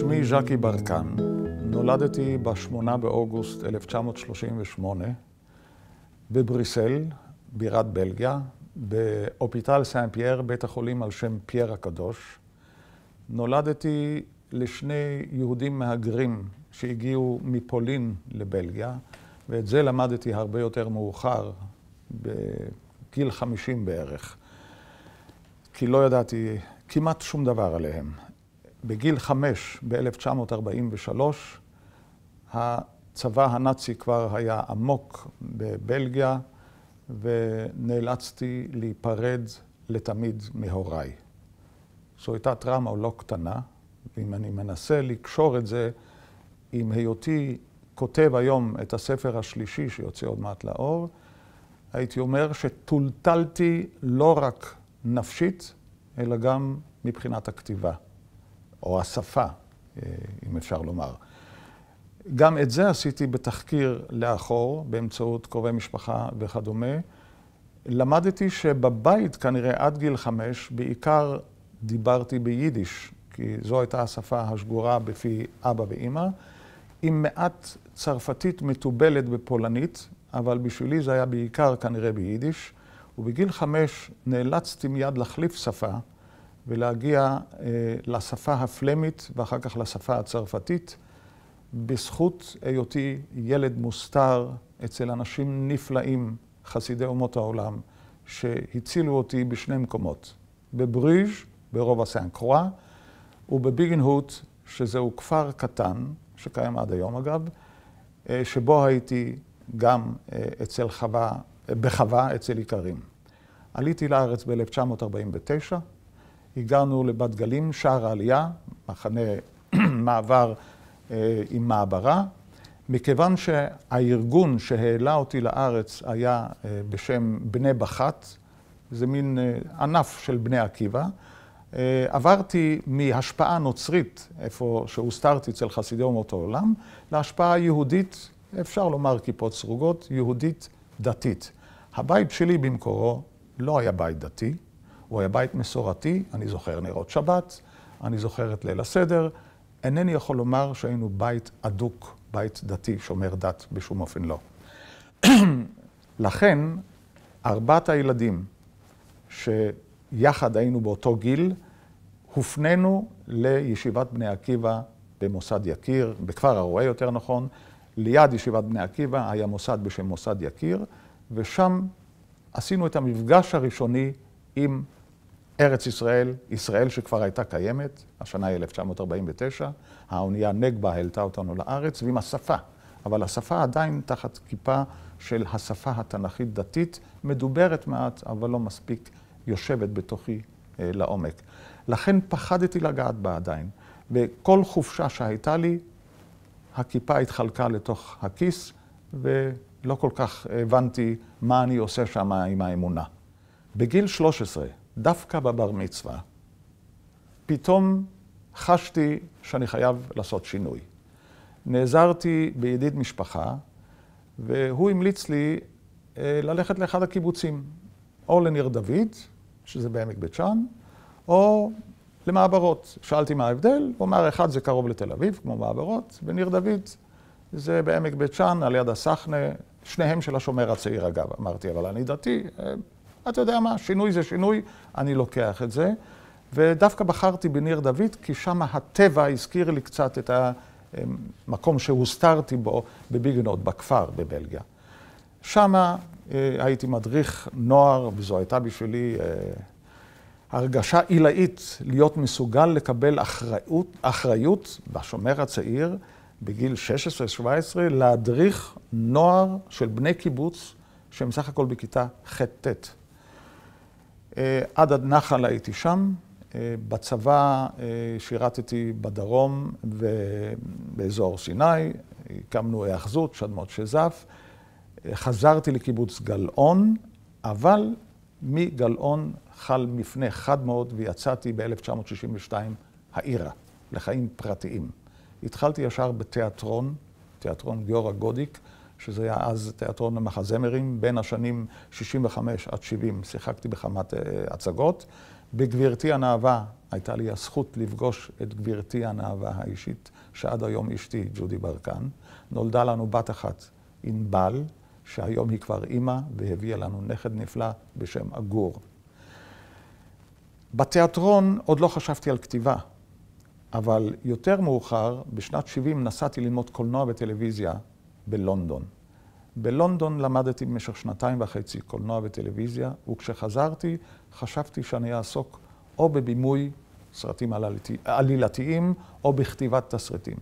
שמי ז'קי ברקן. נולדתי ב-8 באוגוסט 1938 בבריסל, בירת בלגיה, באופיטל סן פייר, בית החולים על שם פייר הקדוש. נולדתי לשני יהודים מהגרים שהגיעו מפולין לבלגיה, ואת זה למדתי הרבה יותר מאוחר, בגיל 50 בערך, כי לא ידעתי כמעט שום דבר עליהם. בגיל חמש, ב-1943, הצבא הנאצי כבר היה עמוק בבלגיה, ונאלצתי להיפרד לתמיד מהוריי. זו הייתה טראומה לא קטנה, ואם אני מנסה לקשור את זה עם היותי כותב היום את הספר השלישי שיוצא עוד מעט לאור, הייתי אומר שטולטלתי לא רק נפשית, אלא גם מבחינת הכתיבה. או השפה, אה, אם אפשר לומר. גם את זה עשיתי בתחקיר לאחור, באמצעות קרובי משפחה וכדומה. למדתי שבבית, כנראה עד גיל חמש, בעיקר דיברתי ביידיש, כי זו הייתה השפה השגורה בפי אבא ואימא, עם מעט צרפתית מתובלת בפולנית, אבל בשבילי זה היה בעיקר כנראה ביידיש, ובגיל חמש נאלצתי מיד להחליף שפה. ולהגיע אה, לשפה הפלמית ואחר כך לשפה הצרפתית, בזכות היותי ילד מוסתר אצל אנשים נפלאים, חסידי אומות העולם, שהצילו אותי בשני מקומות, בבריז', ברובע סן קרואה, ובביגנהוט, שזהו כפר קטן, שקיים עד היום אגב, אה, שבו הייתי גם אה, אצל חווה, אה, בחווה אצל איכרים. עליתי לארץ ב-1949, הגענו לבת גלים, שער העלייה, מחנה מעבר אה, עם מעברה. מכיוון שהארגון שהעלה אותי לארץ היה אה, בשם בני בחת, זה מין אה, ענף של בני עקיבא, עברתי מהשפעה נוצרית, איפה שהוסתרתי אצל חסידי אומות העולם, להשפעה יהודית, אפשר לומר כיפות סרוגות, יהודית דתית. הבית שלי במקורו לא היה בית דתי, הוא היה בית מסורתי, אני זוכר נרות שבת, אני זוכר את ליל הסדר. אינני יכול לומר שהיינו בית אדוק, בית דתי, שומר דת, בשום אופן לא. לכן, ארבעת הילדים שיחד היינו באותו גיל, הופנינו לישיבת בני עקיבא במוסד יקיר, בכפר הרועה יותר נכון, ליד ישיבת בני עקיבא היה מוסד בשם מוסד יקיר, ושם עשינו את המפגש הראשוני עם ארץ ישראל, ישראל שכבר הייתה קיימת, השנה היא 1949, האונייה נגבה העלתה אותנו לארץ, ועם השפה. אבל השפה עדיין תחת כיפה של השפה התנ"כית דתית, מדוברת מעט, אבל לא מספיק יושבת בתוכי אה, לעומק. לכן פחדתי לגעת בה עדיין. וכל חופשה שהייתה לי, הכיפה התחלקה לתוך הכיס, ולא כל כך הבנתי מה אני עושה שם עם האמונה. בגיל 13, דווקא בבר מצווה, פתאום חשתי שאני חייב לעשות שינוי. נעזרתי בידיד משפחה, והוא המליץ לי אה, ללכת לאחד הקיבוצים, או לניר דוד, שזה בעמק בית שאן, או למעברות. שאלתי מה ההבדל, הוא אמר, אחד זה קרוב לתל אביב, כמו מעברות, וניר דוד זה בעמק בית שאן, על יד הסחנה, שניהם של השומר הצעיר אגב. אמרתי, אבל אני דתי, אה, אתה יודע מה, שינוי זה שינוי, אני לוקח את זה. ודווקא בחרתי בניר דוד, כי שם הטבע הזכיר לי קצת את המקום שהוסתרתי בו בביגנוט, בכפר בבלגיה. שם אה, הייתי מדריך נוער, וזו הייתה בשבילי אה, הרגשה עילאית להיות מסוגל לקבל אחריות, אחריות בשומר הצעיר, בגיל 16-17, להדריך נוער של בני קיבוץ, שהם סך הכל בכיתה ח'-ט'. אה, עד הנחל הייתי שם, אה, בצבא אה, שירתתי בדרום ובאזור סיני, הקמנו היאחזות, שדמות שזף, חזרתי לקיבוץ גלאון, אבל מגלאון חל מפנה חד מאוד ויצאתי ב-1962 העירה, לחיים פרטיים. התחלתי ישר בתיאטרון, תיאטרון גיורא גודיק, שזה היה אז תיאטרון המחזמרים, בין השנים 65 עד 70 שיחקתי בכמה אה, הצגות. בגבירתי הנאווה הייתה לי הזכות לפגוש את גבירתי הנאווה האישית, שעד היום אשתי, ג'ודי ברקן. נולדה לנו בת אחת, ענבל, שהיום היא כבר אימא, והביאה לנו נכד נפלא בשם אגור. בתיאטרון עוד לא חשבתי על כתיבה, אבל יותר מאוחר, בשנת 70' נסעתי ללמוד קולנוע וטלוויזיה בלונדון. בלונדון למדתי במשך שנתיים וחצי קולנוע וטלוויזיה, וכשחזרתי חשבתי שאני אעסוק או בבימוי סרטים עלילתיים או בכתיבת תסריטים.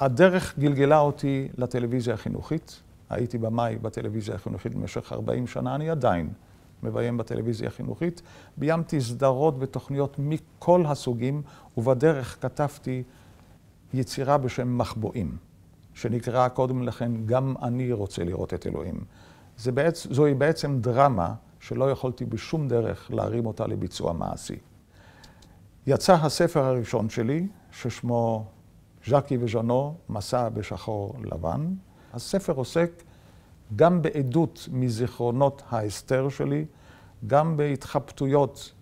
הדרך גלגלה אותי לטלוויזיה החינוכית. הייתי במאי בטלוויזיה החינוכית במשך 40 שנה, אני עדיין מביים בטלוויזיה החינוכית. ביימתי סדרות ותוכניות מכל הסוגים, ובדרך כתבתי יצירה בשם מחבואים. שנקרא קודם לכן, גם אני רוצה לראות את אלוהים. זה בעצ... זוהי בעצם דרמה שלא יכולתי בשום דרך להרים אותה לביצוע מעשי. יצא הספר הראשון שלי, ששמו ז'קי וז'אנו, מסע בשחור לבן. הספר עוסק גם בעדות מזיכרונות ההסתר שלי, גם בהתחבטויות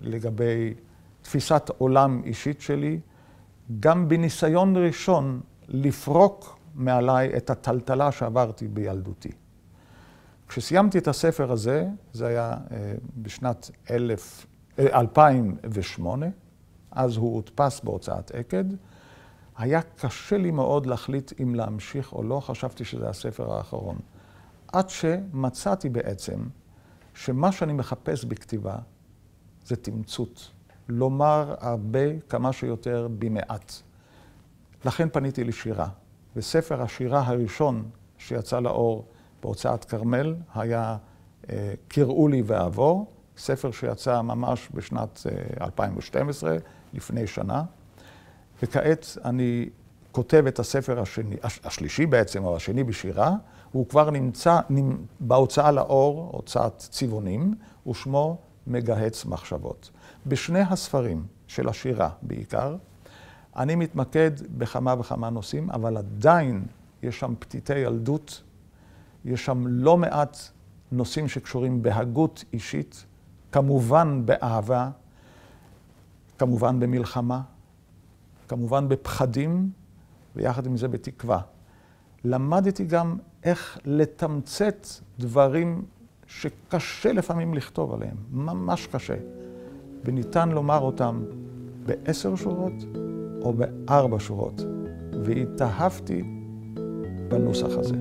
לגבי תפיסת עולם אישית שלי, גם בניסיון ראשון לפרוק מעליי את הטלטלה שעברתי בילדותי. כשסיימתי את הספר הזה, זה היה אה, בשנת 1000, 2008, אה, אז הוא הודפס בהוצאת עקד, היה קשה לי מאוד להחליט אם להמשיך או לא, חשבתי שזה הספר האחרון. עד שמצאתי בעצם שמה שאני מחפש בכתיבה זה תמצות. לומר הרבה כמה שיותר במעט. לכן פניתי לשירה. וספר השירה הראשון שיצא לאור בהוצאת כרמל היה אה, קראו לי ואעבור, ספר שיצא ממש בשנת 2012, אה, לפני שנה, וכעת אני כותב את הספר השני, השלישי בעצם, או השני בשירה, הוא כבר נמצא בהוצאה לאור, הוצאת צבעונים, ושמו מגהץ מחשבות. בשני הספרים של השירה בעיקר, אני מתמקד בכמה וכמה נושאים, אבל עדיין יש שם פתיתי ילדות, יש שם לא מעט נושאים שקשורים בהגות אישית, כמובן באהבה, כמובן במלחמה, כמובן בפחדים, ויחד עם זה בתקווה. למדתי גם איך לתמצת דברים שקשה לפעמים לכתוב עליהם, ממש קשה, וניתן לומר אותם בעשר שורות, או בארבע שורות, והתאהבתי בנוסח הזה.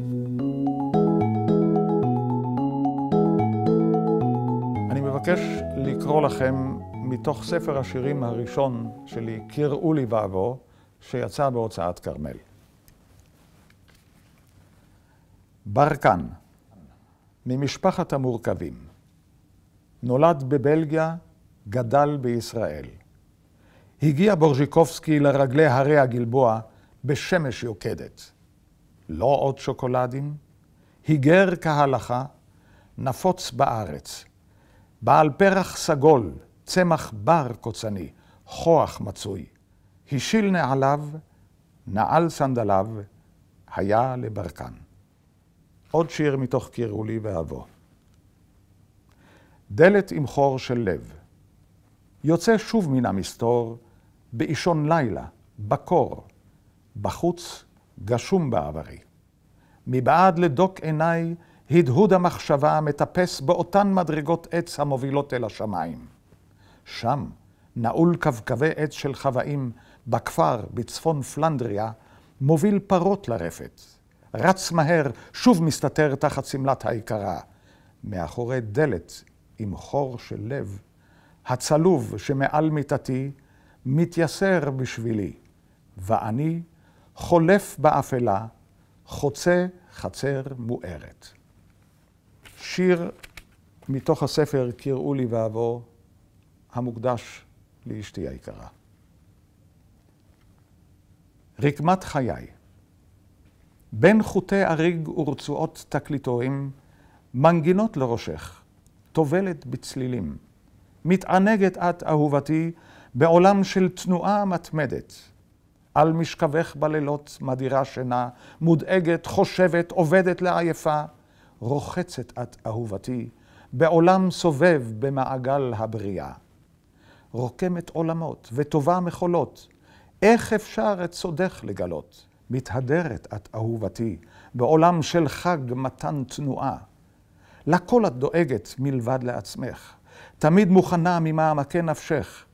אני מבקש לקרוא לכם מתוך ספר השירים הראשון שלי, קראו לי ואבו, שיצא בהוצאת כרמל. ברקן, ממשפחת המורכבים. נולד בבלגיה, גדל בישראל. הגיע בורז'יקובסקי לרגלי הרי הגלבוע בשמש יוקדת. לא עוד שוקולדים, היגר כהלכה, נפוץ בארץ. בעל פרח סגול, צמח בר קוצני, כוח מצוי. השיל נעליו, נעל סנדליו, היה לברקן. עוד שיר מתוך קירולי ואבו. דלת עם חור של לב. יוצא שוב מן המסתור, באישון לילה, בקור, בחוץ גשום בעברי. מבעד לדוק עיניי, הדהוד המחשבה מטפס באותן מדרגות עץ המובילות אל השמיים. שם, נעול קווקווי עץ של חוואים, בכפר, בצפון פלנדריה, מוביל פרות לרפת. רץ מהר, שוב מסתתר תחת שמלת היקרה. מאחורי דלת עם חור של לב, הצלוב שמעל מיטתי, מתייסר בשבילי, ואני חולף באפלה, חוצה חצר מוארת. שיר מתוך הספר "קראו לי ואבוא", המוקדש לאשתי היקרה. רקמת חיי בין חוטי אריג ורצועות תקליטורים, מנגינות לראשך, טובלת בצלילים. מתענגת את, אהובתי, בעולם של תנועה מתמדת. על משכבך בלילות מדירה שינה, מודאגת, חושבת, עובדת לעייפה. רוחצת את אהובתי, בעולם סובב במעגל הבריאה. רוקמת עולמות וטובה מחולות, איך אפשר את סודך לגלות? מתהדרת את אהובתי, בעולם של חג מתן תנועה. לכל את דואגת מלבד לעצמך, תמיד מוכנה ממעמקי נפשך,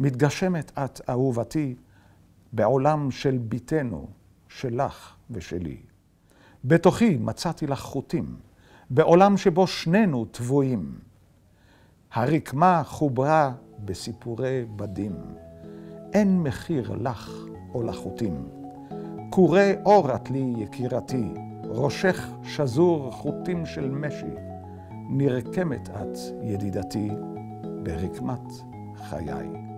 מתגשמת את, אהובתי, בעולם של ביתנו, שלך ושלי. בתוכי מצאתי לך חוטים, בעולם שבו שנינו טבועים. הרקמה חוברה בסיפורי בדים. אין מחיר לך או לחוטים. קורי אור את לי, יקירתי, ראשך שזור חוטים של משי. נרקמת את, ידידתי, ברקמת חיי.